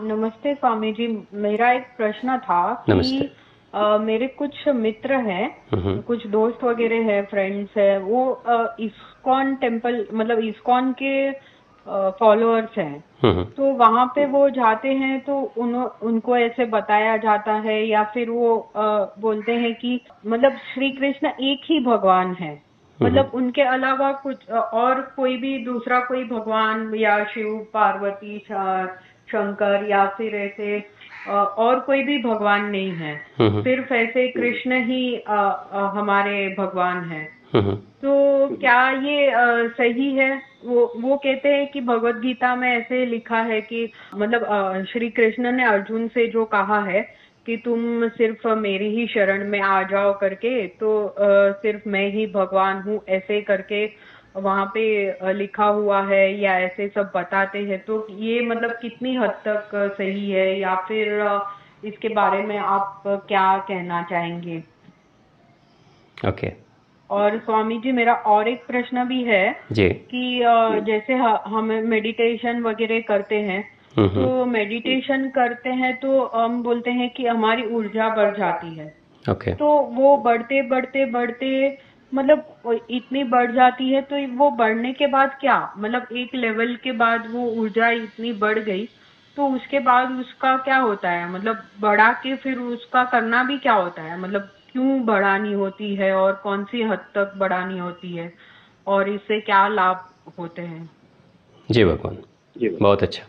नमस्ते स्वामी जी मेरा एक प्रश्न था कि आ, मेरे कुछ मित्र हैं कुछ दोस्त वगैरह हैं फ्रेंड्स हैं वो इस्कॉन टेम्पल मतलब इस्कॉन के फॉलोअर्स हैं तो वहाँ पे वो जाते हैं तो उन उनको ऐसे बताया जाता है या फिर वो आ, बोलते हैं कि मतलब श्री कृष्ण एक ही भगवान है मतलब उनके अलावा कुछ और कोई भी दूसरा कोई भगवान या शिव पार्वती शंकर या फिर ऐसे और कोई भी भगवान नहीं है सिर्फ ऐसे कृष्ण ही हमारे भगवान है तो क्या ये आ, सही है वो वो कहते हैं कि भगवत गीता में ऐसे लिखा है कि मतलब श्री कृष्ण ने अर्जुन से जो कहा है कि तुम सिर्फ मेरी ही शरण में आ जाओ करके तो आ, सिर्फ मैं ही भगवान हूँ ऐसे करके वहाँ पे लिखा हुआ है या ऐसे सब बताते हैं तो ये मतलब कितनी हद तक सही है या फिर इसके बारे में आप क्या कहना चाहेंगे ओके okay. और स्वामी जी मेरा और एक प्रश्न भी है जी। कि जैसे हम मेडिटेशन वगैरह करते हैं हम्म, तो मेडिटेशन हम्म। करते हैं तो हम बोलते हैं कि हमारी ऊर्जा बढ़ जाती है okay. तो वो बढ़ते बढ़ते बढ़ते मतलब इतनी बढ़ जाती है तो वो बढ़ने के बाद क्या मतलब एक लेवल के बाद वो ऊर्जा इतनी बढ़ गई तो उसके बाद उसका क्या होता है मतलब बढ़ा के फिर उसका करना भी क्या होता है मतलब क्यों बढ़ानी होती है और कौन सी हद तक बढ़ानी होती है और इससे क्या लाभ होते हैं जी भगवान जी बहुत अच्छा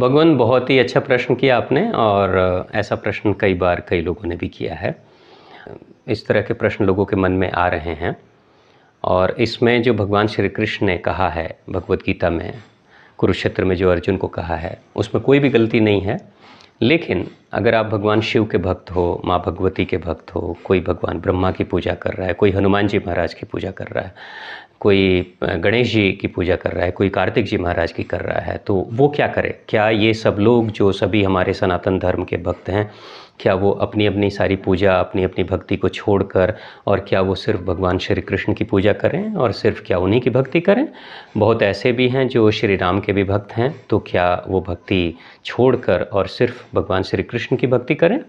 भगवान बहुत ही अच्छा प्रश्न किया आपने और ऐसा प्रश्न कई बार कई लोगों ने भी किया है इस तरह के प्रश्न लोगों के मन में आ रहे हैं और इसमें जो भगवान श्री कृष्ण ने कहा है भगवद्गीता गीता में कुरुक्षेत्र में जो अर्जुन को कहा है उसमें कोई भी गलती नहीं है लेकिन अगर आप भगवान शिव के भक्त हो माँ भगवती के भक्त हो कोई भगवान ब्रह्मा की पूजा कर रहा है कोई हनुमान जी महाराज की पूजा कर रहा है कोई गणेश जी की पूजा कर रहा है कोई कार्तिक जी महाराज की कर रहा है तो वो क्या करे क्या ये सब लोग जो सभी हमारे सनातन धर्म के भक्त हैं क्या वो अपनी अपनी सारी पूजा अपनी अपनी भक्ति को छोड़कर और क्या वो सिर्फ भगवान श्री कृष्ण की पूजा करें और सिर्फ क्या उन्हीं की भक्ति करें बहुत ऐसे भी हैं जो श्री राम के भी भक्त हैं तो क्या वो भक्ति छोड़कर और सिर्फ भगवान श्री कृष्ण की भक्ति करें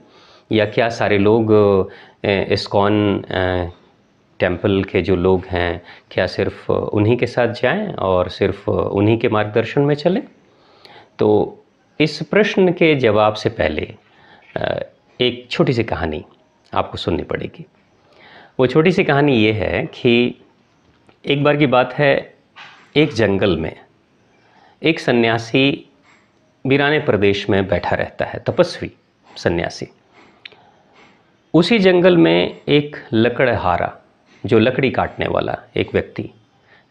या क्या सारे लोग इस्कॉन टेम्पल के जो लोग हैं क्या सिर्फ उन्हीं के साथ जाएं और सिर्फ उन्हीं के मार्गदर्शन में चलें तो इस प्रश्न के जवाब से पहले एक छोटी सी कहानी आपको सुननी पड़ेगी वो छोटी सी कहानी ये है कि एक बार की बात है एक जंगल में एक सन्यासी बिराने प्रदेश में बैठा रहता है तपस्वी सन्यासी उसी जंगल में एक लकड़हारा जो लकड़ी काटने वाला एक व्यक्ति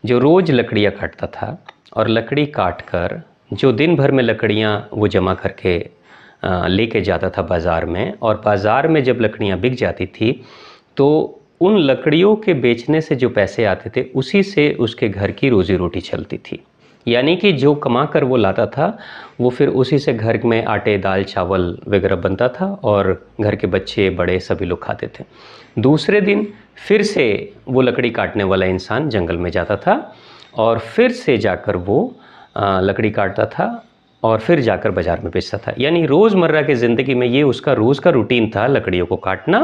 जो रोज़ लकड़ियाँ काटता था और लकड़ी काट कर जो दिन भर में लकड़ियाँ वो जमा करके लेके जाता था बाज़ार में और बाज़ार में जब लकड़ियाँ बिक जाती थी तो उन लकड़ियों के बेचने से जो पैसे आते थे उसी से उसके घर की रोज़ी रोटी चलती थी यानी कि जो कमा कर वो लाता था वो फिर उसी से घर में आटे दाल चावल वगैरह बनता था और घर के बच्चे बड़े सभी लोग खाते थे दूसरे दिन फिर से वो लकड़ी काटने वाला इंसान जंगल में जाता था और फिर से जाकर वो लकड़ी काटता था और फिर जाकर बाज़ार में बेचता था यानी रोज़मर्रा की ज़िंदगी में ये उसका रोज़ का रूटीन था लकड़ियों को काटना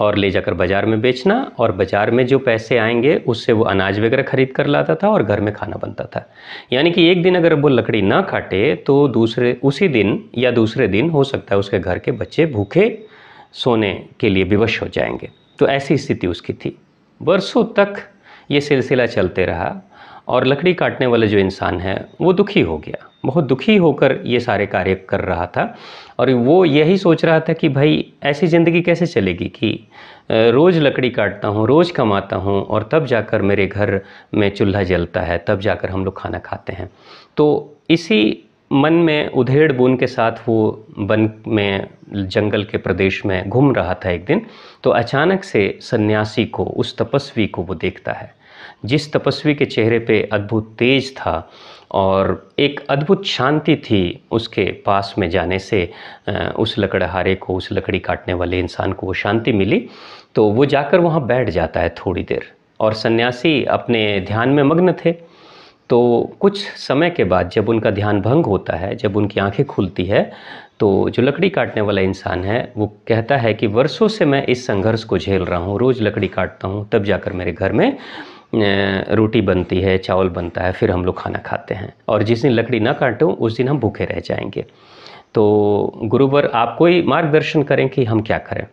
और ले जाकर बाज़ार में बेचना और बाज़ार में जो पैसे आएंगे उससे वो अनाज वगैरह खरीद कर लाता था और घर में खाना बनता था यानी कि एक दिन अगर वो लकड़ी ना काटे तो दूसरे उसी दिन या दूसरे दिन हो सकता है उसके घर के बच्चे भूखे सोने के लिए विवश हो जाएंगे तो ऐसी स्थिति उसकी थी वर्षों तक ये सिलसिला चलते रहा और लकड़ी काटने वाले जो इंसान है वो दुखी हो गया बहुत दुखी होकर ये सारे कार्य कर रहा था और वो यही सोच रहा था कि भाई ऐसी ज़िंदगी कैसे चलेगी कि रोज़ लकड़ी काटता हूँ रोज़ कमाता हूँ और तब जाकर मेरे घर में चूल्हा जलता है तब जाकर हम लोग खाना खाते हैं तो इसी मन में उधेड़ बुन के साथ वो वन में जंगल के प्रदेश में घूम रहा था एक दिन तो अचानक से सन्यासी को उस तपस्वी को वो देखता है जिस तपस्वी के चेहरे पे अद्भुत तेज था और एक अद्भुत शांति थी उसके पास में जाने से उस लकड़हारे को उस लकड़ी काटने वाले इंसान को वो शांति मिली तो वो जाकर वहाँ बैठ जाता है थोड़ी देर और सन्यासी अपने ध्यान में मग्न थे तो कुछ समय के बाद जब उनका ध्यान भंग होता है जब उनकी आंखें खुलती है तो जो लकड़ी काटने वाला इंसान है वो कहता है कि वर्षों से मैं इस संघर्ष को झेल रहा हूँ रोज़ लकड़ी काटता हूँ तब जाकर मेरे घर में रोटी बनती है चावल बनता है फिर हम लोग खाना खाते हैं और जिस दिन लकड़ी ना काटे उस दिन हम भूखे रह जाएंगे तो गुरुवर आपको ही मार्गदर्शन करें कि हम क्या करें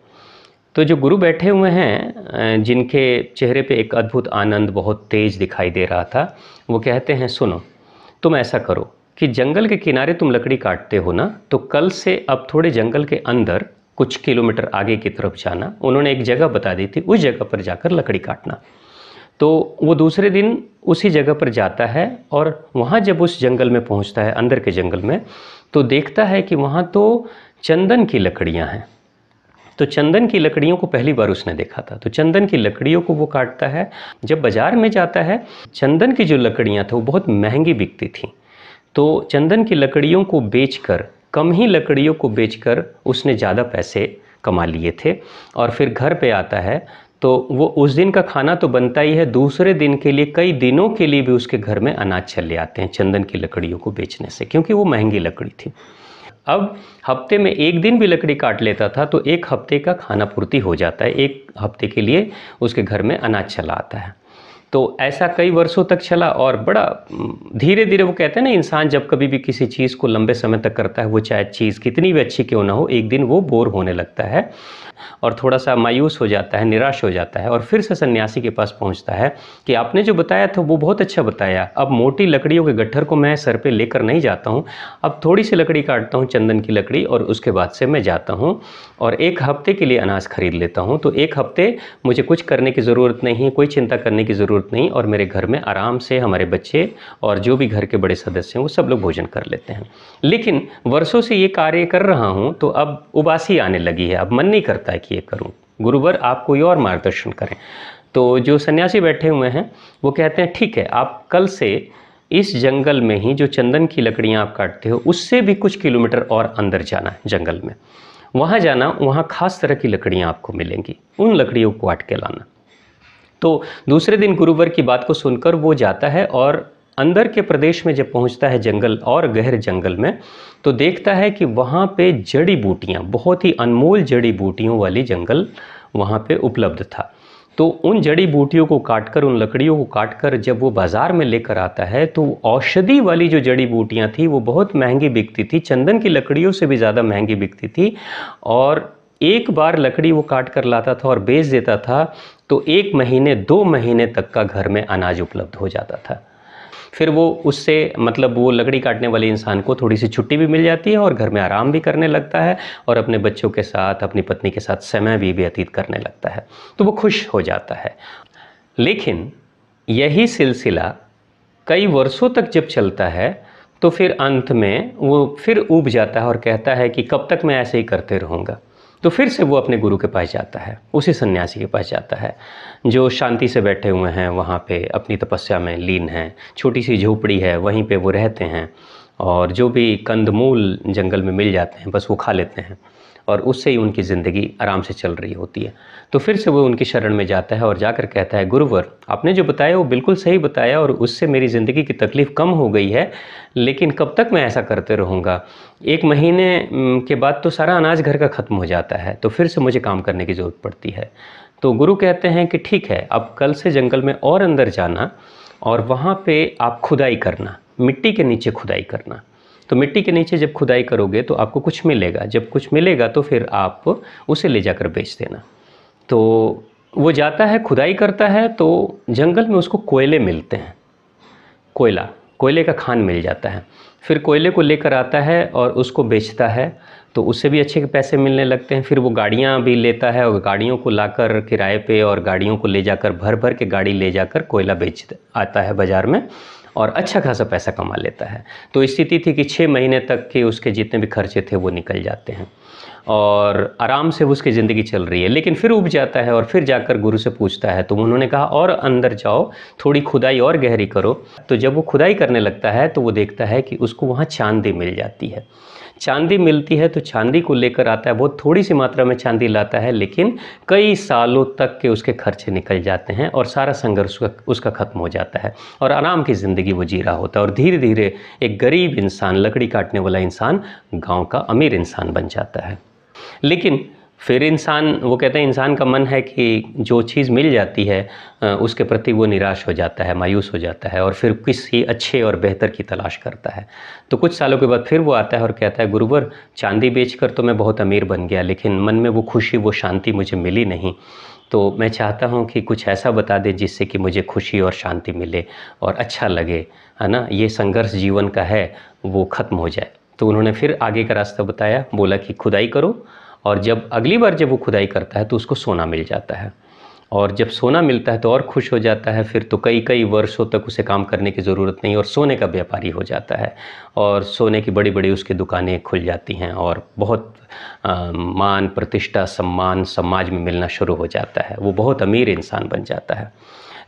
तो जो गुरु बैठे हुए हैं जिनके चेहरे पे एक अद्भुत आनंद बहुत तेज दिखाई दे रहा था वो कहते हैं सुनो तुम ऐसा करो कि जंगल के किनारे तुम लकड़ी काटते हो ना तो कल से अब थोड़े जंगल के अंदर कुछ किलोमीटर आगे की तरफ जाना उन्होंने एक जगह बता दी थी उस जगह पर जाकर लकड़ी काटना तो वो दूसरे दिन उसी जगह पर जाता है और वहाँ जब उस जंगल में पहुँचता है अंदर के जंगल में तो देखता है कि वहाँ तो चंदन की लकड़ियाँ हैं तो चंदन की लकड़ियों को पहली बार उसने देखा था तो चंदन की लकड़ियों को वो काटता है जब बाज़ार में जाता है चंदन की जो लकड़ियाँ थी वो बहुत महंगी बिकती थी तो चंदन की लकड़ियों को बेचकर कम ही लकड़ियों को बेचकर उसने ज़्यादा पैसे कमा लिए थे और फिर घर पे आता है तो वो उस दिन का खाना तो बनता ही है दूसरे दिन के लिए कई दिनों के लिए भी उसके घर में अनाज चले आते हैं चंदन की लकड़ियों को बेचने से क्योंकि वो महंगी लकड़ी थी अब हफ्ते में एक दिन भी लकड़ी काट लेता था तो एक हफ्ते का खाना पूर्ति हो जाता है एक हफ्ते के लिए उसके घर में अनाज चला आता है तो ऐसा कई वर्षों तक चला और बड़ा धीरे धीरे वो कहते हैं ना इंसान जब कभी भी किसी चीज़ को लंबे समय तक करता है वो चाहे चीज़ कितनी भी अच्छी क्यों ना हो एक दिन वो बोर होने लगता है और थोड़ा सा मायूस हो जाता है निराश हो जाता है और फिर से सन्यासी के पास पहुंचता है कि आपने जो बताया था वो बहुत अच्छा बताया अब मोटी लकड़ियों के गट्ठर को मैं सर पे लेकर नहीं जाता हूँ अब थोड़ी सी लकड़ी काटता हूँ चंदन की लकड़ी और उसके बाद से मैं जाता हूँ और एक हफ्ते के लिए अनाज खरीद लेता हूँ तो एक हफ्ते मुझे कुछ करने की ज़रूरत नहीं कोई चिंता करने की ज़रूरत नहीं और मेरे घर में आराम से हमारे बच्चे और जो भी घर के बड़े सदस्य हैं वो सब लोग भोजन कर लेते हैं लेकिन वर्षों से ये कार्य कर रहा हूँ तो अब उबासी आने लगी है अब मन नहीं करता होता है कि ये करूँ गुरुवर आप कोई और मार्गदर्शन करें तो जो सन्यासी बैठे हुए हैं वो कहते हैं ठीक है आप कल से इस जंगल में ही जो चंदन की लकड़ियाँ आप काटते हो उससे भी कुछ किलोमीटर और अंदर जाना है जंगल में वहाँ जाना वहाँ खास तरह की लकड़ियाँ आपको मिलेंगी उन लकड़ियों को काट के लाना तो दूसरे दिन गुरुवर की बात को सुनकर वो जाता है और अंदर के प्रदेश में जब पहुंचता है जंगल और गहर जंगल में तो देखता है कि वहाँ पे जड़ी बूटियाँ बहुत ही अनमोल जड़ी बूटियों वाली जंगल वहाँ पे उपलब्ध था तो उन जड़ी बूटियों को काटकर उन लकड़ियों को काटकर जब वो बाज़ार में लेकर आता है तो औषधि वाली जो जड़ी बूटियाँ थी वो बहुत महंगी बिकती थी चंदन की लकड़ियों से भी ज़्यादा महंगी बिकती थी और एक बार लकड़ी वो काट कर लाता था और बेच देता था तो एक महीने दो महीने तक का घर में अनाज उपलब्ध हो जाता था फिर वो उससे मतलब वो लकड़ी काटने वाले इंसान को थोड़ी सी छुट्टी भी मिल जाती है और घर में आराम भी करने लगता है और अपने बच्चों के साथ अपनी पत्नी के साथ समय भी व्यतीत करने लगता है तो वो खुश हो जाता है लेकिन यही सिलसिला कई वर्षों तक जब चलता है तो फिर अंत में वो फिर उब जाता है और कहता है कि कब तक मैं ऐसे ही करते रहूँगा तो फिर से वो अपने गुरु के पास जाता है उसी सन्यासी के पास जाता है जो शांति से बैठे हुए हैं वहाँ पे अपनी तपस्या में लीन हैं छोटी सी झोपड़ी है वहीं पे वो रहते हैं और जो भी कंदमूल जंगल में मिल जाते हैं बस वो खा लेते हैं और उससे ही उनकी ज़िंदगी आराम से चल रही होती है तो फिर से वो उनकी शरण में जाता है और जाकर कहता है गुरुवर आपने जो बताया वो बिल्कुल सही बताया और उससे मेरी ज़िंदगी की तकलीफ़ कम हो गई है लेकिन कब तक मैं ऐसा करते रहूँगा एक महीने के बाद तो सारा अनाज घर का ख़त्म हो जाता है तो फिर से मुझे काम करने की ज़रूरत पड़ती है तो गुरु कहते हैं कि ठीक है अब कल से जंगल में और अंदर जाना और वहाँ पे आप खुदाई करना मिट्टी के नीचे खुदाई करना तो मिट्टी के नीचे जब खुदाई करोगे तो आपको कुछ मिलेगा जब कुछ मिलेगा तो फिर आप उसे ले जाकर बेच देना तो वो जाता है खुदाई करता है तो जंगल में उसको कोयले मिलते हैं कोयला कोयले का खान मिल जाता है फिर कोयले को लेकर आता है और उसको बेचता है तो उससे भी अच्छे पैसे मिलने लगते हैं फिर वो गाड़ियाँ भी लेता है और गाड़ियों को लाकर किराए पे और गाड़ियों को ले जाकर भर भर के गाड़ी ले जाकर कोयला बेच आता है बाज़ार में और अच्छा खासा पैसा कमा लेता है तो स्थिति थी कि छः महीने तक के उसके जितने भी खर्चे थे वो निकल जाते हैं और आराम से उसकी ज़िंदगी चल रही है लेकिन फिर उब जाता है और फिर जाकर गुरु से पूछता है तो उन्होंने कहा और अंदर जाओ थोड़ी खुदाई और गहरी करो तो जब वो खुदाई करने लगता है तो वो देखता है कि उसको वहाँ चांदी मिल जाती है चांदी मिलती है तो चांदी को लेकर आता है बहुत थोड़ी सी मात्रा में चांदी लाता है लेकिन कई सालों तक के उसके खर्चे निकल जाते हैं और सारा संघर्ष उसका, उसका ख़त्म हो जाता है और आराम की ज़िंदगी वो जी रहा होता है और धीरे धीरे एक गरीब इंसान लकड़ी काटने वाला इंसान गाँव का अमीर इंसान बन जाता है लेकिन फिर इंसान वो कहते हैं इंसान का मन है कि जो चीज़ मिल जाती है उसके प्रति वो निराश हो जाता है मायूस हो जाता है और फिर किसी अच्छे और बेहतर की तलाश करता है तो कुछ सालों के बाद फिर वो आता है और कहता है गुरुवर चांदी बेचकर तो मैं बहुत अमीर बन गया लेकिन मन में वो खुशी वो शांति मुझे मिली नहीं तो मैं चाहता हूँ कि कुछ ऐसा बता दें जिससे कि मुझे खुशी और शांति मिले और अच्छा लगे है ना ये संघर्ष जीवन का है वो ख़त्म हो जाए तो उन्होंने फिर आगे का रास्ता बताया बोला कि खुदाई करो और जब अगली बार जब वो खुदाई करता है तो उसको सोना मिल जाता है और जब सोना मिलता है तो और खुश हो जाता है फिर तो कई कई वर्षों तक उसे काम करने की ज़रूरत नहीं और सोने का व्यापारी हो जाता है और सोने की बड़ी बड़ी उसकी दुकानें खुल जाती हैं और बहुत आ, मान प्रतिष्ठा सम्मान समाज में मिलना शुरू हो जाता है वो बहुत अमीर इंसान बन जाता है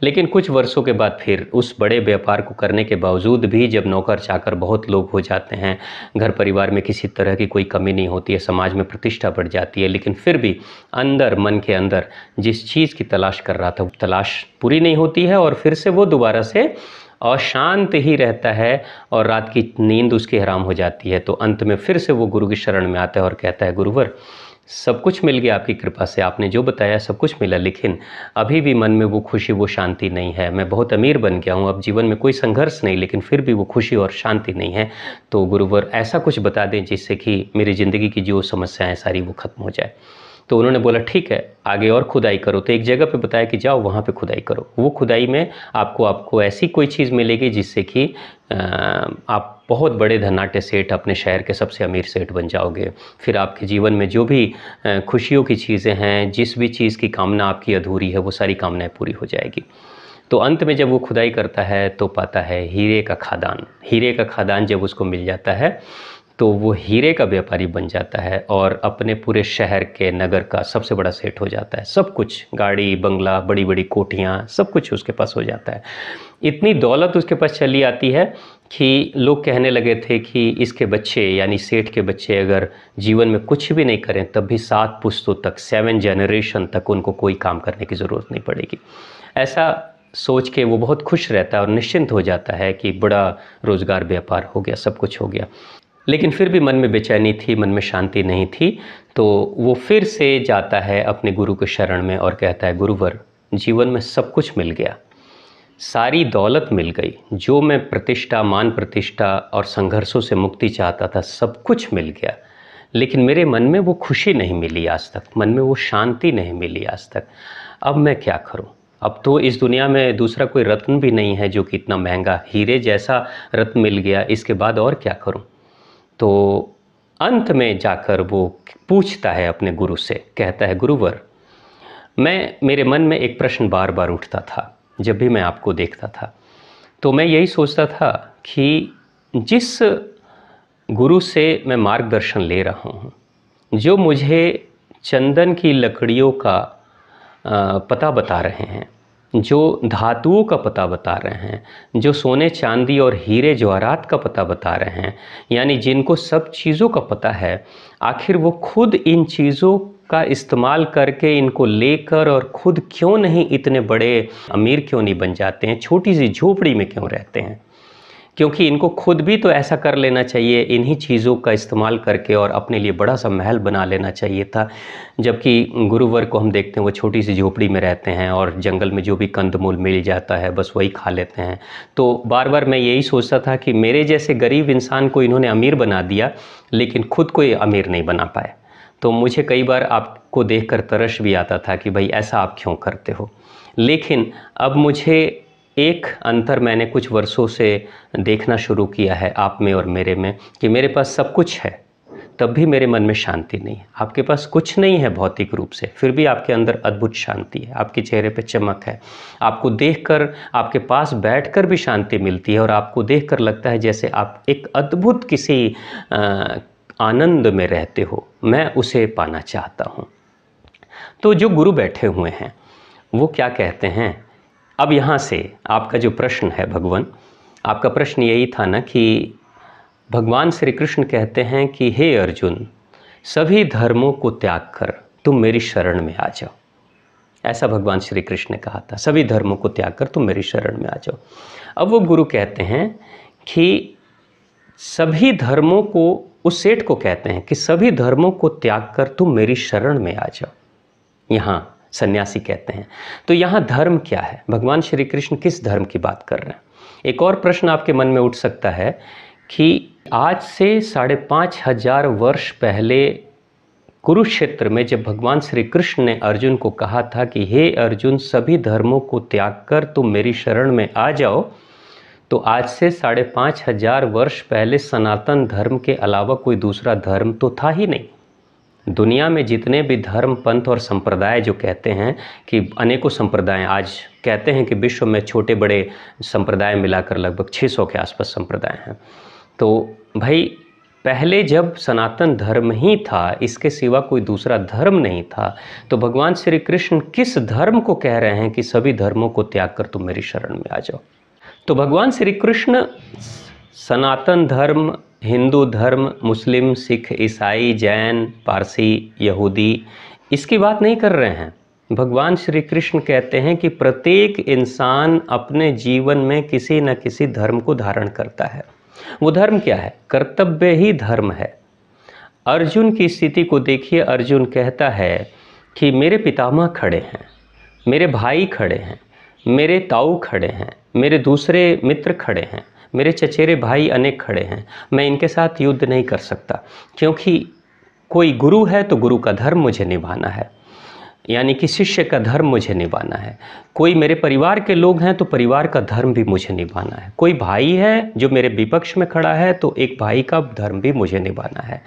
लेकिन कुछ वर्षों के बाद फिर उस बड़े व्यापार को करने के बावजूद भी जब नौकर चाकर बहुत लोग हो जाते हैं घर परिवार में किसी तरह की कोई कमी नहीं होती है समाज में प्रतिष्ठा बढ़ जाती है लेकिन फिर भी अंदर मन के अंदर जिस चीज़ की तलाश कर रहा था वो तलाश पूरी नहीं होती है और फिर से वो दोबारा से अशांत ही रहता है और रात की नींद उसकी हराम हो जाती है तो अंत में फिर से वो गुरु की शरण में आता है और कहता है गुरुवर सब कुछ मिल गया आपकी कृपा से आपने जो बताया सब कुछ मिला लेकिन अभी भी मन में वो खुशी वो शांति नहीं है मैं बहुत अमीर बन गया हूँ अब जीवन में कोई संघर्ष नहीं लेकिन फिर भी वो खुशी और शांति नहीं है तो गुरुवर ऐसा कुछ बता दें जिससे कि मेरी ज़िंदगी की जो समस्याएँ सारी वो ख़त्म हो जाए तो उन्होंने बोला ठीक है आगे और खुदाई करो तो एक जगह पे बताया कि जाओ वहाँ पे खुदाई करो वो खुदाई में आपको आपको ऐसी कोई चीज़ मिलेगी जिससे कि आप बहुत बड़े धनाट्य सेठ अपने शहर के सबसे अमीर सेठ बन जाओगे फिर आपके जीवन में जो भी खुशियों की चीज़ें हैं जिस भी चीज़ की कामना आपकी अधूरी है वो सारी कामनाएं पूरी हो जाएगी तो अंत में जब वो खुदाई करता है तो पाता है हीरे का खादान हीरे का खादान जब उसको मिल जाता है तो वो हीरे का व्यापारी बन जाता है और अपने पूरे शहर के नगर का सबसे बड़ा सेठ हो जाता है सब कुछ गाड़ी बंगला बड़ी बड़ी कोठियाँ सब कुछ उसके पास हो जाता है इतनी दौलत उसके पास चली आती है कि लोग कहने लगे थे कि इसके बच्चे यानी सेठ के बच्चे अगर जीवन में कुछ भी नहीं करें तब भी सात पुश्तों तक सेवन जनरेशन तक उनको कोई काम करने की ज़रूरत नहीं पड़ेगी ऐसा सोच के वो बहुत खुश रहता है और निश्चिंत हो जाता है कि बड़ा रोज़गार व्यापार हो गया सब कुछ हो गया लेकिन फिर भी मन में बेचैनी थी मन में शांति नहीं थी तो वो फिर से जाता है अपने गुरु के शरण में और कहता है गुरुवर जीवन में सब कुछ मिल गया सारी दौलत मिल गई जो मैं प्रतिष्ठा मान प्रतिष्ठा और संघर्षों से मुक्ति चाहता था सब कुछ मिल गया लेकिन मेरे मन में वो खुशी नहीं मिली आज तक मन में वो शांति नहीं मिली आज तक अब मैं क्या करूं अब तो इस दुनिया में दूसरा कोई रत्न भी नहीं है जो कि इतना महंगा हीरे जैसा रत्न मिल गया इसके बाद और क्या करूं तो अंत में जाकर वो पूछता है अपने गुरु से कहता है गुरुवर मैं मेरे मन में एक प्रश्न बार बार उठता था जब भी मैं आपको देखता था तो मैं यही सोचता था कि जिस गुरु से मैं मार्गदर्शन ले रहा हूँ जो मुझे चंदन की लकड़ियों का पता बता रहे हैं जो धातुओं का पता बता रहे हैं जो सोने चांदी और हीरे जवाहरात का पता बता रहे हैं यानी जिनको सब चीज़ों का पता है आखिर वो खुद इन चीज़ों का इस्तेमाल करके इनको लेकर और खुद क्यों नहीं इतने बड़े अमीर क्यों नहीं बन जाते हैं छोटी सी झोपड़ी में क्यों रहते हैं क्योंकि इनको खुद भी तो ऐसा कर लेना चाहिए इन्हीं चीज़ों का इस्तेमाल करके और अपने लिए बड़ा सा महल बना लेना चाहिए था जबकि गुरुवर को हम देखते हैं वो छोटी सी झोपड़ी में रहते हैं और जंगल में जो भी कंदमूल मिल जाता है बस वही खा लेते हैं तो बार बार मैं यही सोचता था कि मेरे जैसे गरीब इंसान को इन्होंने अमीर बना दिया लेकिन खुद को ये अमीर नहीं बना पाए तो मुझे कई बार आपको देखकर तरस भी आता था कि भाई ऐसा आप क्यों करते हो लेकिन अब मुझे एक अंतर मैंने कुछ वर्षों से देखना शुरू किया है आप में और मेरे में कि मेरे पास सब कुछ है तब भी मेरे मन में शांति नहीं है आपके पास कुछ नहीं है भौतिक रूप से फिर भी आपके अंदर अद्भुत शांति है आपके चेहरे पर चमक है आपको देखकर आपके पास बैठकर भी शांति मिलती है और आपको देखकर लगता है जैसे आप एक अद्भुत किसी आ, आनंद में रहते हो मैं उसे पाना चाहता हूँ तो जो गुरु बैठे हुए हैं वो क्या कहते हैं अब यहाँ से आपका जो प्रश्न है भगवान आपका प्रश्न यही था ना कि भगवान श्री कृष्ण कहते हैं कि हे अर्जुन सभी धर्मों को त्याग कर तुम मेरी शरण में आ जाओ ऐसा भगवान श्री कृष्ण ने कहा था सभी धर्मों को त्याग कर तुम मेरी शरण में आ जाओ अब वो गुरु कहते हैं कि सभी धर्मों को उस सेठ को कहते हैं कि सभी धर्मों को त्याग कर तुम मेरी शरण में आ जाओ यहाँ सन्यासी कहते हैं तो यहाँ धर्म क्या है भगवान श्री कृष्ण किस धर्म की बात कर रहे हैं एक और प्रश्न आपके मन में उठ सकता है कि आज से साढ़े पाँच हजार वर्ष पहले कुरुक्षेत्र में जब भगवान श्री कृष्ण ने अर्जुन को कहा था कि हे अर्जुन सभी धर्मों को त्याग कर तुम मेरी शरण में आ जाओ तो आज से साढ़े पाँच हजार वर्ष पहले सनातन धर्म के अलावा कोई दूसरा धर्म तो था ही नहीं दुनिया में जितने भी धर्म पंथ और संप्रदाय जो कहते हैं कि अनेकों संप्रदाय आज कहते हैं कि विश्व में छोटे बड़े संप्रदाय मिलाकर लगभग 600 के आसपास संप्रदाय हैं तो भाई पहले जब सनातन धर्म ही था इसके सिवा कोई दूसरा धर्म नहीं था तो भगवान श्री कृष्ण किस धर्म को कह रहे हैं कि सभी धर्मों को त्याग कर तुम मेरी शरण में आ जाओ तो भगवान श्री कृष्ण सनातन धर्म हिंदू धर्म मुस्लिम सिख ईसाई जैन पारसी यहूदी इसकी बात नहीं कर रहे हैं भगवान श्री कृष्ण कहते हैं कि प्रत्येक इंसान अपने जीवन में किसी न किसी धर्म को धारण करता है वो धर्म क्या है कर्तव्य ही धर्म है अर्जुन की स्थिति को देखिए अर्जुन कहता है कि मेरे पितामह खड़े हैं मेरे भाई खड़े हैं मेरे ताऊ खड़े हैं मेरे दूसरे मित्र खड़े हैं मेरे चचेरे भाई अनेक खड़े हैं मैं इनके साथ युद्ध नहीं कर सकता क्योंकि कोई गुरु है तो गुरु का धर्म मुझे निभाना है यानी कि शिष्य का धर्म मुझे निभाना है कोई मेरे परिवार के लोग हैं तो परिवार का धर्म भी मुझे निभाना है कोई भाई है जो मेरे विपक्ष में खड़ा है तो एक भाई का धर्म भी मुझे निभाना है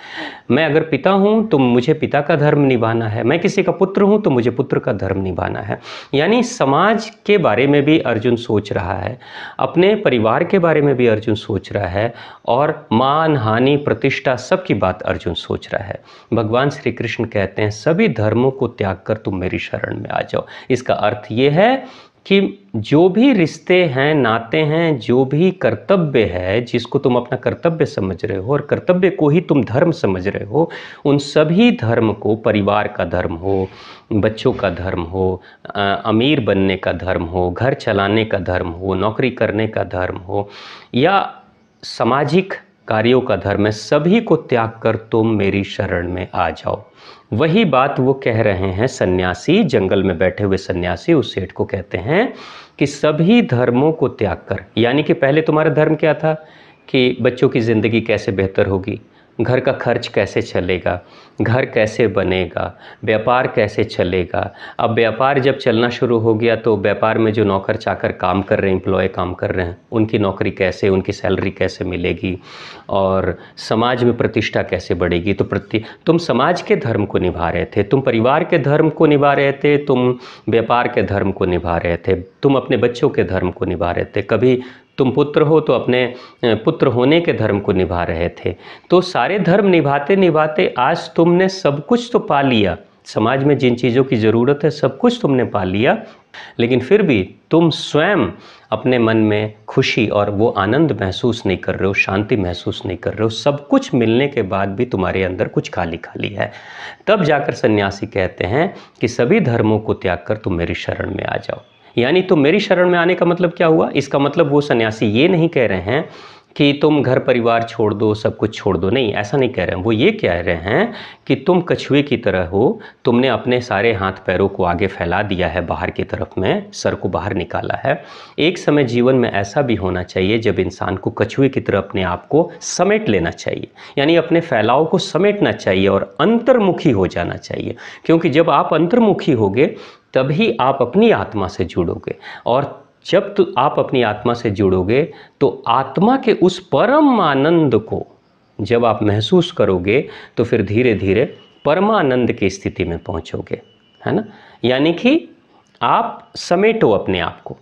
मैं अगर पिता हूँ तो मुझे पिता का धर्म निभाना है मैं किसी का पुत्र हूँ तो मुझे पुत्र का धर्म निभाना है यानी समाज के बारे में भी अर्जुन सोच रहा है अपने परिवार के बारे में भी अर्जुन सोच रहा है और मान हानि प्रतिष्ठा सबकी बात अर्जुन सोच रहा है भगवान श्री कृष्ण कहते हैं सभी धर्मों को त्याग कर तुम मेरी शरण में आ जाओ इसका अर्थ ये है कि जो भी रिश्ते हैं नाते हैं जो भी कर्तव्य है जिसको तुम अपना कर्तव्य समझ रहे हो और कर्तव्य को ही तुम धर्म समझ रहे हो उन सभी धर्म को परिवार का धर्म हो बच्चों का धर्म हो अमीर बनने का धर्म हो घर चलाने का धर्म हो नौकरी करने का धर्म हो या सामाजिक कार्यों का धर्म है सभी को त्याग कर तुम मेरी शरण में आ जाओ वही बात वो कह रहे हैं सन्यासी जंगल में बैठे हुए सन्यासी उस सेठ को कहते हैं कि सभी धर्मों को त्याग कर यानी कि पहले तुम्हारा धर्म क्या था कि बच्चों की ज़िंदगी कैसे बेहतर होगी घर का खर्च कैसे चलेगा घर कैसे बनेगा व्यापार कैसे चलेगा अब व्यापार जब चलना शुरू हो गया तो व्यापार में जो नौकर चाकर काम कर रहे हैं एम्प्लॉय काम कर रहे हैं उनकी नौकरी कैसे उनकी सैलरी कैसे मिलेगी और समाज में प्रतिष्ठा कैसे बढ़ेगी तो प्रति तुम समाज के धर्म को निभा रहे थे तुम परिवार के धर्म को निभा रहे थे तुम व्यापार के धर्म को निभा रहे थे तुम अपने बच्चों के धर्म को निभा रहे थे कभी तुम पुत्र हो तो अपने पुत्र होने के धर्म को निभा रहे थे तो सारे धर्म निभाते निभाते आज तुमने सब कुछ तो पा लिया समाज में जिन चीज़ों की ज़रूरत है सब कुछ तुमने पा लिया लेकिन फिर भी तुम स्वयं अपने मन में खुशी और वो आनंद महसूस नहीं कर रहे हो शांति महसूस नहीं कर रहे हो सब कुछ मिलने के बाद भी तुम्हारे अंदर कुछ खाली खाली है तब जाकर सन्यासी कहते हैं कि सभी धर्मों को त्याग कर तुम मेरी शरण में आ जाओ यानी तो मेरी शरण में आने का मतलब क्या हुआ इसका मतलब वो सन्यासी ये नहीं कह रहे हैं कि तुम घर परिवार छोड़ दो सब कुछ छोड़ दो नहीं ऐसा नहीं कह रहे हैं वो ये कह रहे हैं कि तुम कछुए की तरह हो तुमने अपने सारे हाथ पैरों को आगे फैला दिया है बाहर की तरफ में सर को बाहर निकाला है एक समय जीवन में ऐसा भी होना चाहिए जब इंसान को कछुए की तरह अपने आप को समेट लेना चाहिए यानी अपने फैलाव को समेटना चाहिए और अंतर्मुखी हो जाना चाहिए क्योंकि जब आप अंतर्मुखी होगे तभी आप अपनी आत्मा से जुड़ोगे और जब तो आप अपनी आत्मा से जुड़ोगे तो आत्मा के उस परम आनंद को जब आप महसूस करोगे तो फिर धीरे धीरे परमानंद की स्थिति में पहुंचोगे है ना यानी कि आप समेटो अपने आप को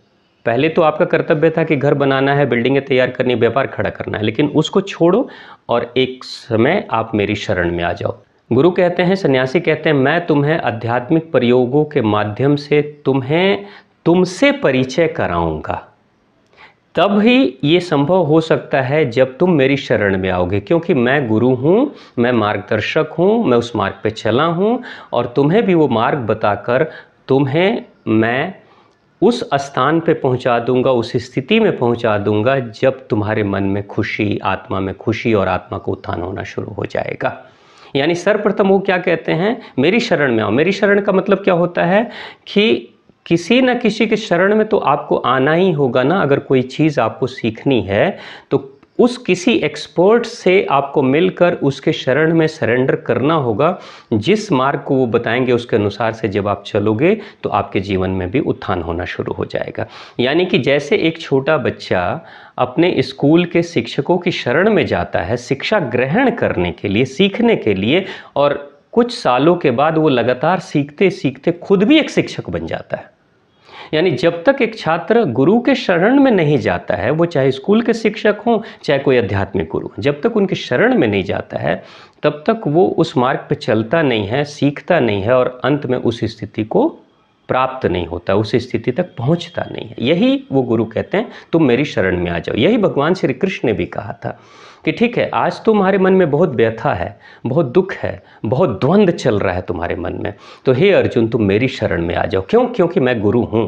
पहले तो आपका कर्तव्य था कि घर बनाना है बिल्डिंगें तैयार करनी व्यापार खड़ा करना है लेकिन उसको छोड़ो और एक समय आप मेरी शरण में आ जाओ गुरु कहते हैं सन्यासी कहते हैं मैं तुम्हें आध्यात्मिक प्रयोगों के माध्यम से तुम्हें तुमसे परिचय कराऊंगा तब ही ये संभव हो सकता है जब तुम मेरी शरण में आओगे क्योंकि मैं गुरु हूँ मैं मार्गदर्शक हूँ मैं उस मार्ग पे चला हूँ और तुम्हें भी वो मार्ग बताकर तुम्हें मैं उस स्थान पे पहुंचा दूंगा उस स्थिति में पहुंचा दूंगा जब तुम्हारे मन में खुशी आत्मा में खुशी और आत्मा को उत्थान होना शुरू हो जाएगा यानी सर्वप्रथम वो क्या कहते हैं मेरी शरण में आओ मेरी शरण का मतलब क्या होता है कि किसी न किसी के शरण में तो आपको आना ही होगा ना अगर कोई चीज़ आपको सीखनी है तो उस किसी एक्सपर्ट से आपको मिलकर उसके शरण में सरेंडर करना होगा जिस मार्ग को वो बताएंगे उसके अनुसार से जब आप चलोगे तो आपके जीवन में भी उत्थान होना शुरू हो जाएगा यानी कि जैसे एक छोटा बच्चा अपने स्कूल के शिक्षकों की शरण में जाता है शिक्षा ग्रहण करने के लिए सीखने के लिए और कुछ सालों के बाद वो लगातार सीखते सीखते खुद भी एक शिक्षक बन जाता है यानी जब तक एक छात्र गुरु के शरण में नहीं जाता है वो चाहे स्कूल के शिक्षक हों चाहे कोई आध्यात्मिक गुरु जब तक उनके शरण में नहीं जाता है तब तक वो उस मार्ग पर चलता नहीं है सीखता नहीं है और अंत में उस स्थिति को प्राप्त नहीं होता उस स्थिति तक पहुंचता नहीं है यही वो गुरु कहते हैं तुम मेरी शरण में आ जाओ यही भगवान श्री कृष्ण ने भी कहा था कि ठीक है आज तो तुम्हारे मन में बहुत व्यथा है बहुत दुख है बहुत द्वंद्व चल रहा है तुम्हारे मन में तो हे अर्जुन तुम मेरी शरण में आ जाओ क्यों क्योंकि मैं गुरु हूँ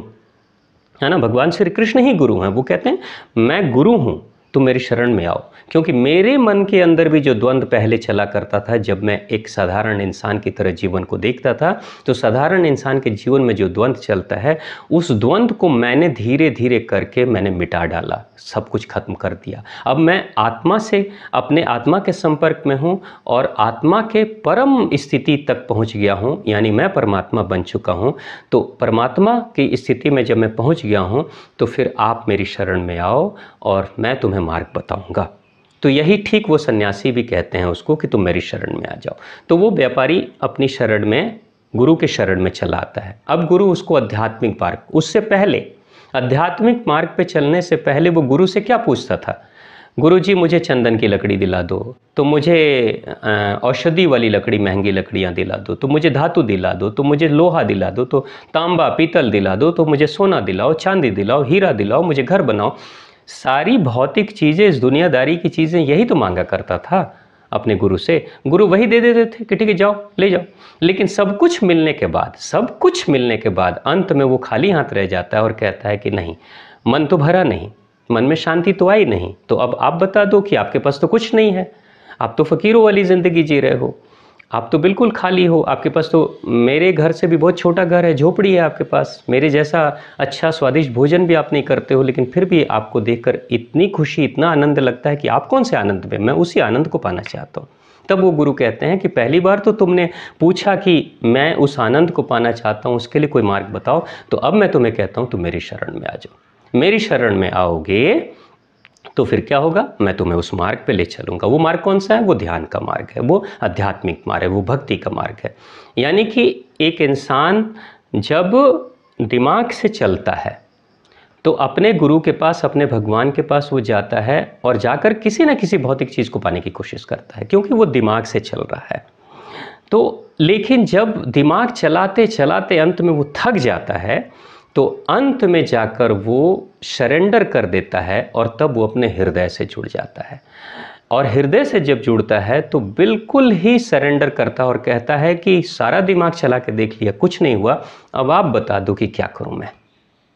है ना भगवान श्री कृष्ण ही गुरु हैं वो कहते हैं मैं गुरु हूँ तुम मेरी शरण में आओ क्योंकि मेरे मन के अंदर भी जो द्वंद्व पहले चला करता था जब मैं एक साधारण इंसान की तरह जीवन को देखता था तो साधारण इंसान के जीवन में जो द्वंद्व चलता है उस द्वंद्व को मैंने धीरे धीरे करके मैंने मिटा डाला सब कुछ खत्म कर दिया अब मैं आत्मा से अपने आत्मा के संपर्क में हूँ और आत्मा के परम स्थिति तक पहुँच गया हूँ यानी मैं परमात्मा बन चुका हूँ तो परमात्मा की स्थिति में जब मैं पहुँच गया हूँ तो फिर आप मेरी शरण में आओ और मैं तुम्हें मार्ग बताऊँगा तो यही ठीक वो सन्यासी भी कहते हैं उसको कि तुम मेरी शरण में आ जाओ तो वो व्यापारी अपनी शरण में गुरु के शरण में चला आता है अब गुरु उसको आध्यात्मिक मार्ग उससे पहले आध्यात्मिक मार्ग पे चलने से पहले वो गुरु से क्या पूछता था गुरु जी मुझे चंदन की लकड़ी दिला दो तो मुझे औषधि वाली लकड़ी महंगी लकड़ियाँ दिला दो तो मुझे धातु दिला दो तो मुझे लोहा दिला दो तो तांबा पीतल दिला दो तो मुझे सोना दिलाओ चांदी दिलाओ हीरा दिलाओ मुझे घर बनाओ सारी भौतिक चीज़ें इस दुनियादारी की चीज़ें यही तो मांगा करता था अपने गुरु से गुरु वही दे देते थे कि ठीक है जाओ ले जाओ लेकिन सब कुछ मिलने के बाद सब कुछ मिलने के बाद अंत में वो खाली हाथ रह जाता है और कहता है कि नहीं मन तो भरा नहीं मन में शांति तो आई नहीं तो अब आप बता दो कि आपके पास तो कुछ नहीं है आप तो फ़कीरों वाली ज़िंदगी जी रहे हो आप तो बिल्कुल खाली हो आपके पास तो मेरे घर से भी बहुत छोटा घर है झोपड़ी है आपके पास मेरे जैसा अच्छा स्वादिष्ट भोजन भी आप नहीं करते हो लेकिन फिर भी आपको देखकर इतनी खुशी इतना आनंद लगता है कि आप कौन से आनंद में मैं उसी आनंद को पाना चाहता हूँ तब वो गुरु कहते हैं कि पहली बार तो तुमने पूछा कि मैं उस आनंद को पाना चाहता हूँ उसके लिए कोई मार्ग बताओ तो अब मैं तुम्हें कहता हूँ तुम मेरी शरण में आ जाओ मेरी शरण में आओगे तो फिर क्या होगा मैं तुम्हें उस मार्ग पे ले चलूँगा वो मार्ग कौन सा है वो ध्यान का मार्ग है वो आध्यात्मिक मार्ग है वो भक्ति का मार्ग है यानी कि एक इंसान जब दिमाग से चलता है तो अपने गुरु के पास अपने भगवान के पास वो जाता है और जाकर किसी ना किसी भौतिक चीज़ को पाने की कोशिश करता है क्योंकि वो दिमाग से चल रहा है तो लेकिन जब दिमाग चलाते चलाते अंत में वो थक जाता है तो अंत में जाकर वो सरेंडर कर देता है और तब वो अपने हृदय से जुड़ जाता है और हृदय से जब जुड़ता है तो बिल्कुल ही सरेंडर करता और कहता है कि सारा दिमाग चला के देख लिया कुछ नहीं हुआ अब आप बता दो कि क्या करूं मैं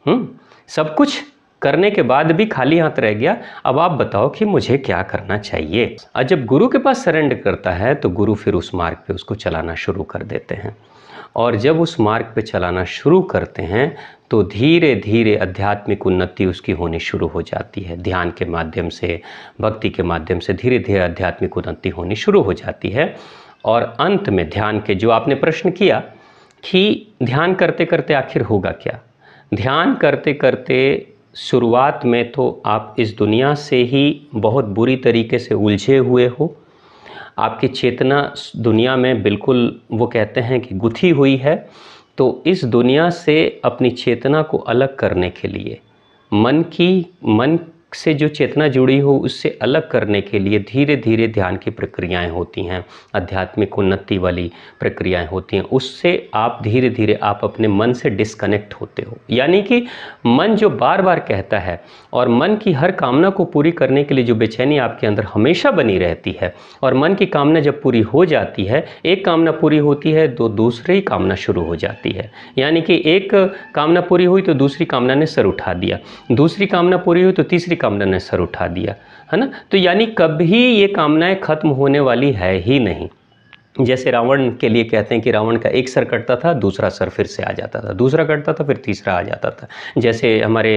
हम्म सब कुछ करने के बाद भी खाली हाथ रह गया अब आप बताओ कि मुझे क्या करना चाहिए और जब गुरु के पास सरेंडर करता है तो गुरु फिर उस मार्ग पे उसको चलाना शुरू कर देते हैं और जब उस मार्ग पे चलाना शुरू करते हैं तो धीरे धीरे आध्यात्मिक उन्नति उसकी होनी शुरू हो जाती है ध्यान के माध्यम से भक्ति के माध्यम से धीरे धीरे आध्यात्मिक उन्नति होनी शुरू हो जाती है और अंत में ध्यान के जो आपने प्रश्न किया कि ध्यान करते करते आखिर होगा क्या ध्यान करते करते शुरुआत में तो आप इस दुनिया से ही बहुत बुरी तरीके से उलझे हुए हो आपकी चेतना दुनिया में बिल्कुल वो कहते हैं कि गुथी हुई है तो इस दुनिया से अपनी चेतना को अलग करने के लिए मन की मन से जो चेतना जुड़ी हो उससे अलग करने के लिए धीरे धीरे ध्यान की प्रक्रियाएं होती हैं आध्यात्मिक उन्नति वाली प्रक्रियाएं होती हैं उससे आप धीरे धीरे आप अपने मन से डिस्कनेक्ट होते हो यानी कि मन जो बार बार कहता है और मन की हर कामना को पूरी करने के लिए जो बेचैनी आपके अंदर हमेशा बनी रहती है और मन की कामना जब पूरी हो जाती है एक कामना पूरी होती है तो दूसरी कामना शुरू हो जाती है यानी कि एक कामना पूरी हुई तो दूसरी कामना ने सर उठा दिया दूसरी कामना पूरी हुई तो तीसरी कामना ने सर उठा दिया है ना तो यानी कभी ये कामनाएं खत्म होने वाली है ही नहीं जैसे रावण के लिए कहते हैं कि रावण का एक सर कटता था दूसरा सर फिर से आ जाता था दूसरा कटता था फिर तीसरा आ जाता था जैसे हमारे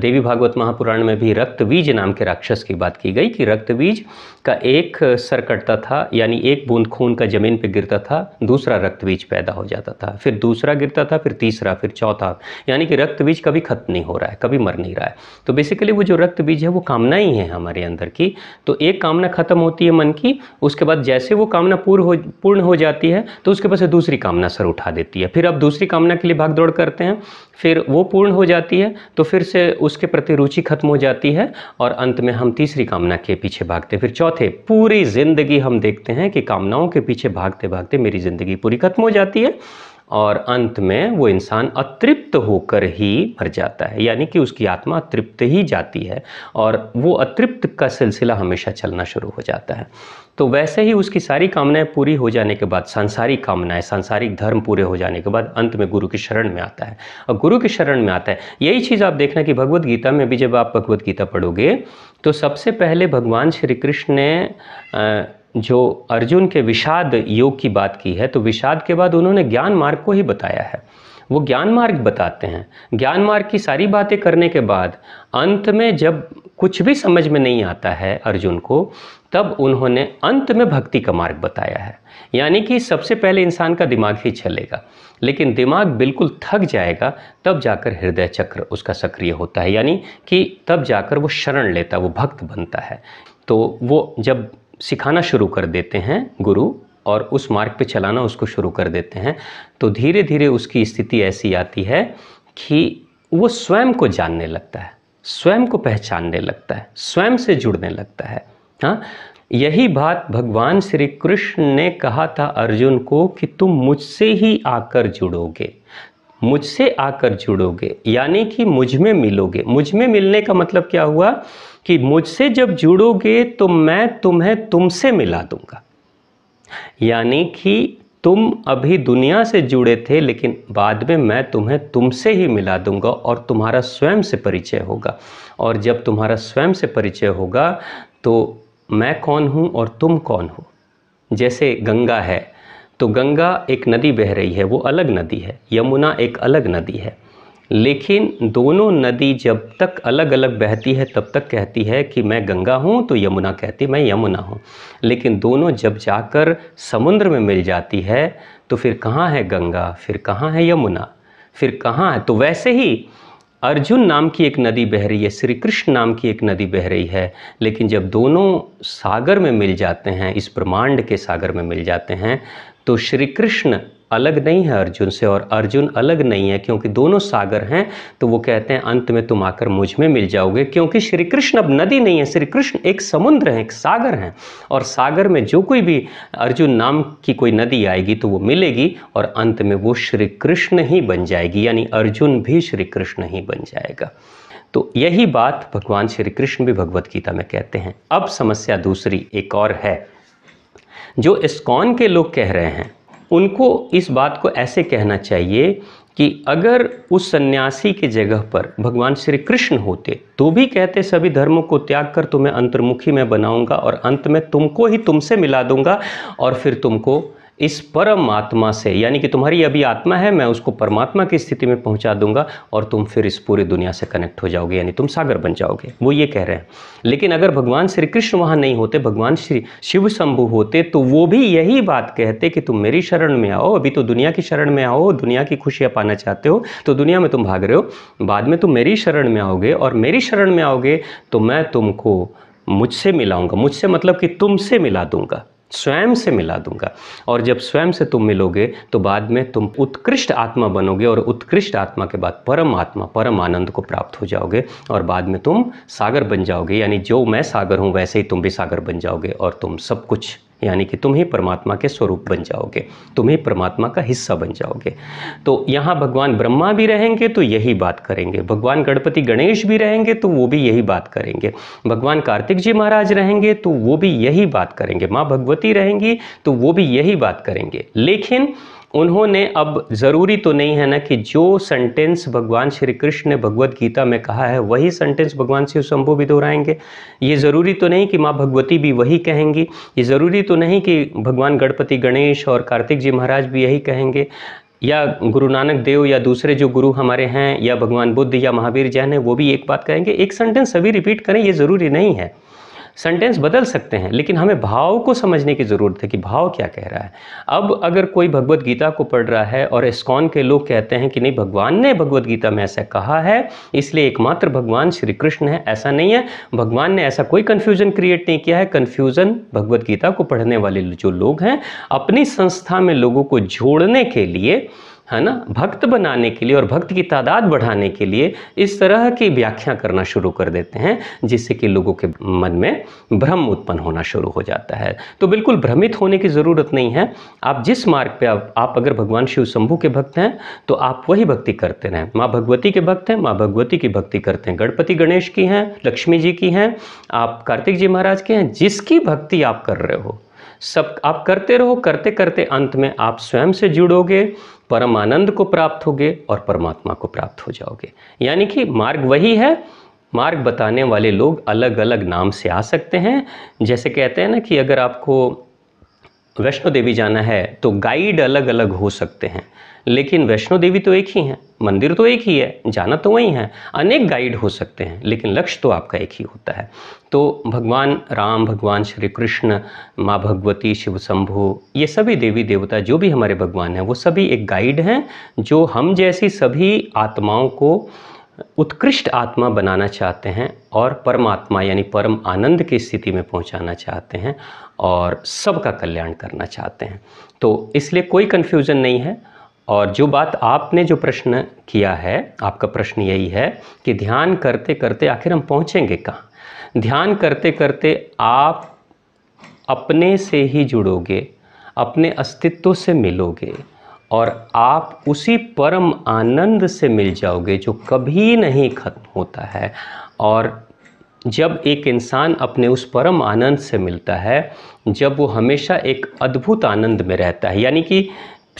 देवी भागवत महापुराण में भी रक्तबीज नाम के राक्षस की बात की गई कि रक्तबीज का एक सर कटता था यानी एक बूंद खून का ज़मीन पर गिरता था दूसरा रक्तबीज पैदा हो जाता था फिर दूसरा गिरता था फिर तीसरा फिर चौथा यानी कि रक्तबीज कभी खत्म नहीं हो रहा है कभी मर नहीं रहा है तो बेसिकली वो जो रक्तबीज है वो कामना ही है हमारे अंदर की तो एक कामना खत्म होती है मन की उसके बाद जैसे वो कामना पूर्व पूर्ण हो जाती है तो उसके पास दूसरी कामना सर उठा देती है फिर आप दूसरी कामना के लिए भाग दौड़ करते हैं फिर वो पूर्ण हो जाती है तो फिर से उसके प्रति रुचि खत्म हो जाती है और अंत में हम तीसरी कामना के पीछे भागते फिर चौथे पूरी ज़िंदगी हम देखते हैं कि कामनाओं के पीछे भागते भागते मेरी ज़िंदगी पूरी खत्म हो जाती है और अंत में वो इंसान अतृप्त होकर ही भर जाता है यानी कि उसकी आत्मा अतृप्त ही जाती है और वो अतृप्त का सिलसिला हमेशा चलना शुरू हो जाता है तो वैसे ही उसकी सारी कामनाएं पूरी हो जाने के बाद सांसारिक कामनाएं सांसारिक धर्म पूरे हो जाने के बाद अंत में गुरु की शरण में आता है और गुरु की शरण में आता है यही चीज़ आप देखना कि भगवत गीता में भी जब आप भगवत गीता पढ़ोगे तो सबसे पहले भगवान श्री कृष्ण ने जो अर्जुन के विषाद योग की बात की है तो विषाद के बाद उन्होंने ज्ञान मार्ग को ही बताया है वो ज्ञान मार्ग बताते हैं ज्ञान मार्ग की सारी बातें करने के बाद अंत में जब कुछ भी समझ में नहीं आता है अर्जुन को तब उन्होंने अंत में भक्ति का मार्ग बताया है यानी कि सबसे पहले इंसान का दिमाग ही चलेगा लेकिन दिमाग बिल्कुल थक जाएगा तब जाकर हृदय चक्र उसका सक्रिय होता है यानी कि तब जाकर वो शरण लेता है वो भक्त बनता है तो वो जब सिखाना शुरू कर देते हैं गुरु और उस मार्ग पे चलाना उसको शुरू कर देते हैं तो धीरे धीरे उसकी स्थिति ऐसी आती है कि वो स्वयं को जानने लगता है स्वयं को पहचानने लगता है स्वयं से जुड़ने लगता है हाँ यही बात भगवान श्री कृष्ण ने कहा था अर्जुन को कि तुम मुझसे ही आकर जुड़ोगे मुझसे आकर जुड़ोगे यानी कि मुझ में मिलोगे मुझ में मिलने का मतलब क्या हुआ कि मुझसे जब जुड़ोगे तो मैं तुम्हें तुमसे मिला दूंगा यानी कि तुम अभी दुनिया से जुड़े थे लेकिन बाद में मैं तुम्हें तुमसे ही मिला दूंगा और तुम्हारा स्वयं से परिचय होगा और जब तुम्हारा स्वयं से परिचय होगा तो मैं कौन हूँ और तुम कौन हो जैसे गंगा है तो गंगा एक नदी बह रही है वो अलग नदी है यमुना एक अलग नदी है लेकिन दोनों नदी जब तक अलग अलग बहती है तब तक कहती है कि मैं गंगा हूँ तो यमुना कहती मैं यमुना हूँ लेकिन दोनों जब जाकर समुद्र में मिल जाती है तो फिर कहाँ है गंगा फिर कहाँ है यमुना फिर कहाँ है तो वैसे ही अर्जुन नाम की एक नदी बह रही है श्री कृष्ण नाम की एक नदी बह रही है लेकिन जब दोनों सागर में मिल जाते हैं इस ब्रह्मांड के सागर में मिल जाते हैं तो श्री कृष्ण अलग नहीं है अर्जुन से और अर्जुन अलग नहीं है क्योंकि दोनों सागर हैं तो वो कहते हैं अंत में तुम आकर मुझ में मिल जाओगे क्योंकि श्री कृष्ण अब नदी नहीं है श्री कृष्ण एक समुद्र हैं एक सागर हैं और सागर में जो कोई भी अर्जुन नाम की कोई नदी आएगी तो वो मिलेगी और अंत में वो श्री कृष्ण ही बन जाएगी यानी अर्जुन भी श्री कृष्ण ही बन जाएगा तो यही बात भगवान श्री कृष्ण भी भगवत गीता में कहते हैं अब समस्या दूसरी एक और है जो इस्कॉन के लोग कह रहे हैं उनको इस बात को ऐसे कहना चाहिए कि अगर उस सन्यासी की जगह पर भगवान श्री कृष्ण होते तो भी कहते सभी धर्मों को त्याग कर तुम्हें तो अंतर्मुखी मैं बनाऊंगा और अंत में तुमको ही तुमसे मिला दूंगा और फिर तुमको इस परमात्मा से यानी कि तुम्हारी अभी आत्मा है मैं उसको परमात्मा की स्थिति में पहुंचा दूंगा और तुम फिर इस पूरी दुनिया से कनेक्ट हो जाओगे यानी तुम सागर बन जाओगे वो ये कह रहे हैं लेकिन अगर भगवान श्री कृष्ण वहाँ नहीं होते भगवान श्री शिव शंभु होते तो वो भी यही बात कहते कि तुम मेरी शरण में आओ अभी तो दुनिया की शरण में आओ दुनिया की खुशियाँ पाना चाहते हो तो दुनिया में तुम भाग रहे हो बाद में तुम मेरी शरण में आओगे और मेरी शरण में आओगे तो मैं तुमको मुझसे मिलाऊंगा मुझसे मतलब कि तुमसे मिला दूंगा स्वयं से मिला दूंगा और जब स्वयं से तुम मिलोगे तो बाद में तुम उत्कृष्ट आत्मा बनोगे और उत्कृष्ट आत्मा के बाद परम आत्मा परम आनंद को प्राप्त हो जाओगे और बाद में तुम सागर बन जाओगे यानी जो मैं सागर हूँ वैसे ही तुम भी सागर बन जाओगे और तुम सब कुछ यानी कि तुम ही परमात्मा के स्वरूप बन जाओगे तुम ही परमात्मा का हिस्सा बन जाओगे तो यहाँ भगवान ब्रह्मा भी रहेंगे तो यही बात करेंगे भगवान गणपति गणेश भी रहेंगे तो वो भी यही बात करेंगे भगवान कार्तिक जी महाराज रहेंगे तो वो भी यही बात करेंगे माँ भगवती रहेंगी तो वो भी यही बात करेंगे लेकिन उन्होंने अब ज़रूरी तो नहीं है ना कि जो सेंटेंस भगवान श्री कृष्ण ने भगवत गीता में कहा है वही सेंटेंस भगवान शिव शंभु भी दोहराएंगे ये ज़रूरी तो नहीं कि माँ भगवती भी वही कहेंगी ये ज़रूरी तो नहीं कि भगवान गणपति गणेश और कार्तिक जी महाराज भी यही कहेंगे या गुरु नानक देव या दूसरे जो गुरु हमारे हैं या भगवान बुद्ध या महावीर जैन है वो भी एक बात कहेंगे एक सेंटेंस सभी रिपीट करें ये ज़रूरी नहीं है सेंटेंस बदल सकते हैं लेकिन हमें भाव को समझने की ज़रूरत है कि भाव क्या कह रहा है अब अगर कोई भगवत गीता को पढ़ रहा है और इस्कॉन के लोग कहते हैं कि नहीं भगवान ने भगवत गीता में ऐसा कहा है इसलिए एकमात्र भगवान श्री कृष्ण है ऐसा नहीं है भगवान ने ऐसा कोई कन्फ्यूज़न क्रिएट नहीं किया है कन्फ्यूज़न भगवदगीता को पढ़ने वाले जो लोग हैं अपनी संस्था में लोगों को जोड़ने के लिए है ना भक्त बनाने के लिए और भक्त की तादाद बढ़ाने के लिए इस तरह की व्याख्या करना शुरू कर देते हैं जिससे कि लोगों के मन में भ्रम उत्पन्न होना शुरू हो जाता है तो बिल्कुल भ्रमित होने की ज़रूरत नहीं है आप जिस मार्ग पे आप, आप अगर भगवान शिव शंभू के भक्त हैं तो आप वही भक्ति करते रहें माँ भगवती के भक्त हैं माँ भगवती की भक्ति करते हैं गणपति गणेश की हैं लक्ष्मी जी की हैं आप कार्तिक जी महाराज के हैं जिसकी भक्ति आप कर रहे हो सब आप करते रहो करते करते अंत में आप स्वयं से जुड़ोगे परम आनंद को प्राप्त होगे और परमात्मा को प्राप्त हो जाओगे यानी कि मार्ग वही है मार्ग बताने वाले लोग अलग अलग नाम से आ सकते हैं जैसे कहते हैं ना कि अगर आपको वैष्णो देवी जाना है तो गाइड अलग अलग हो सकते हैं लेकिन वैष्णो देवी तो एक ही है मंदिर तो एक ही है जाना तो वही है अनेक गाइड हो सकते हैं लेकिन लक्ष्य तो आपका एक ही होता है तो भगवान राम भगवान श्री कृष्ण माँ भगवती शिव शंभु ये सभी देवी देवता जो भी हमारे भगवान हैं वो सभी एक गाइड हैं जो हम जैसी सभी आत्माओं को उत्कृष्ट आत्मा बनाना चाहते हैं और परमात्मा यानी परम आनंद की स्थिति में पहुंचाना चाहते हैं और सबका कल्याण करना चाहते हैं तो इसलिए कोई कन्फ्यूज़न नहीं है और जो बात आपने जो प्रश्न किया है आपका प्रश्न यही है कि ध्यान करते करते आखिर हम पहुँचेंगे कहाँ ध्यान करते करते आप अपने से ही जुड़ोगे अपने अस्तित्व से मिलोगे और आप उसी परम आनंद से मिल जाओगे जो कभी नहीं खत्म होता है और जब एक इंसान अपने उस परम आनंद से मिलता है जब वो हमेशा एक अद्भुत आनंद में रहता है यानी कि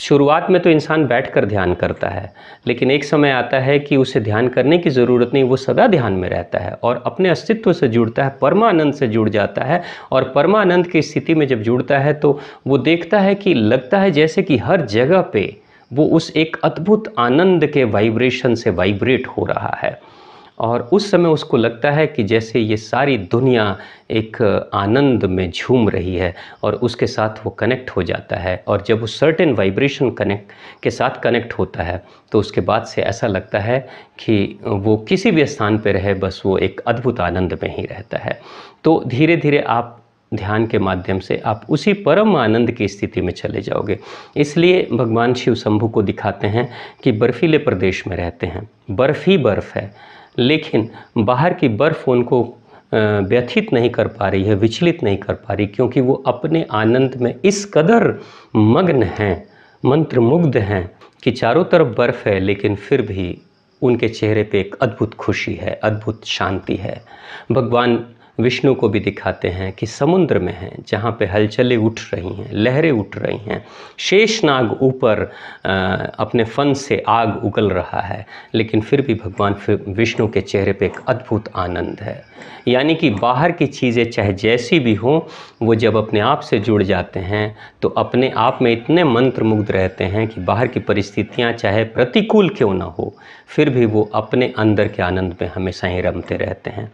शुरुआत में तो इंसान बैठकर ध्यान करता है लेकिन एक समय आता है कि उसे ध्यान करने की ज़रूरत नहीं वो सदा ध्यान में रहता है और अपने अस्तित्व से जुड़ता है परमानंद से जुड़ जाता है और परमानंद की स्थिति में जब जुड़ता है तो वो देखता है कि लगता है जैसे कि हर जगह पे वो उस एक अद्भुत आनंद के वाइब्रेशन से वाइब्रेट हो रहा है और उस समय उसको लगता है कि जैसे ये सारी दुनिया एक आनंद में झूम रही है और उसके साथ वो कनेक्ट हो जाता है और जब वो सर्टेन वाइब्रेशन कनेक्ट के साथ कनेक्ट होता है तो उसके बाद से ऐसा लगता है कि वो किसी भी स्थान पर रहे बस वो एक अद्भुत आनंद में ही रहता है तो धीरे धीरे आप ध्यान के माध्यम से आप उसी परम आनंद की स्थिति में चले जाओगे इसलिए भगवान शिव शंभु को दिखाते हैं कि बर्फीले प्रदेश में रहते हैं बर्फ ही बर्फ है लेकिन बाहर की बर्फ़ उनको व्यथित नहीं कर पा रही है विचलित नहीं कर पा रही क्योंकि वो अपने आनंद में इस कदर मग्न हैं मंत्रमुग्ध हैं कि चारों तरफ बर्फ़ है लेकिन फिर भी उनके चेहरे पे एक अद्भुत खुशी है अद्भुत शांति है भगवान विष्णु को भी दिखाते हैं कि समुद्र में हैं जहाँ पे हलचलें उठ रही हैं लहरें उठ रही हैं शेषनाग ऊपर अपने फन से आग उगल रहा है लेकिन फिर भी भगवान फिर विष्णु के चेहरे पे एक अद्भुत आनंद है यानी कि बाहर की चीज़ें चाहे जैसी भी हों वो जब अपने आप से जुड़ जाते हैं तो अपने आप में इतने मंत्रमुग्ध रहते हैं कि बाहर की परिस्थितियाँ चाहे प्रतिकूल क्यों ना हो फिर भी वो अपने अंदर के आनंद में हमेशा ही रमते रहते हैं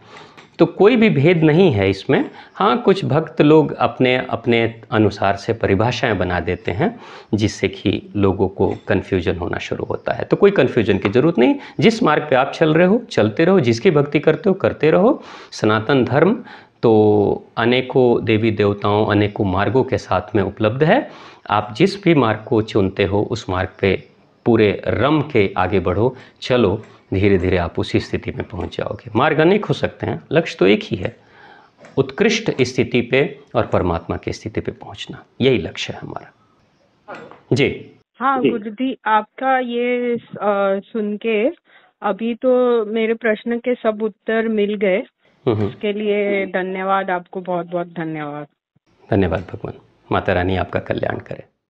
तो कोई भी भेद नहीं है इसमें हाँ कुछ भक्त लोग अपने अपने अनुसार से परिभाषाएं बना देते हैं जिससे कि लोगों को कन्फ्यूजन होना शुरू होता है तो कोई कन्फ्यूजन की ज़रूरत नहीं जिस मार्ग पे आप चल रहे हो चलते रहो जिसकी भक्ति करते हो करते रहो सनातन धर्म तो अनेकों देवी देवताओं अनेकों मार्गों के साथ में उपलब्ध है आप जिस भी मार्ग को चुनते हो उस मार्ग पे पूरे रम के आगे बढ़ो चलो धीरे धीरे आप उसी स्थिति में पहुंच जाओगे मार्ग अनेक हो सकते हैं लक्ष्य तो एक ही है उत्कृष्ट स्थिति पे और परमात्मा की स्थिति पे पहुंचना यही लक्ष्य है हमारा जी हाँ गुरु जी आपका ये सुन के अभी तो मेरे प्रश्न के सब उत्तर मिल गए उसके हम्म, हम्म। लिए धन्यवाद आपको बहुत बहुत धन्यवाद धन्यवाद भगवान माता रानी आपका कल्याण करे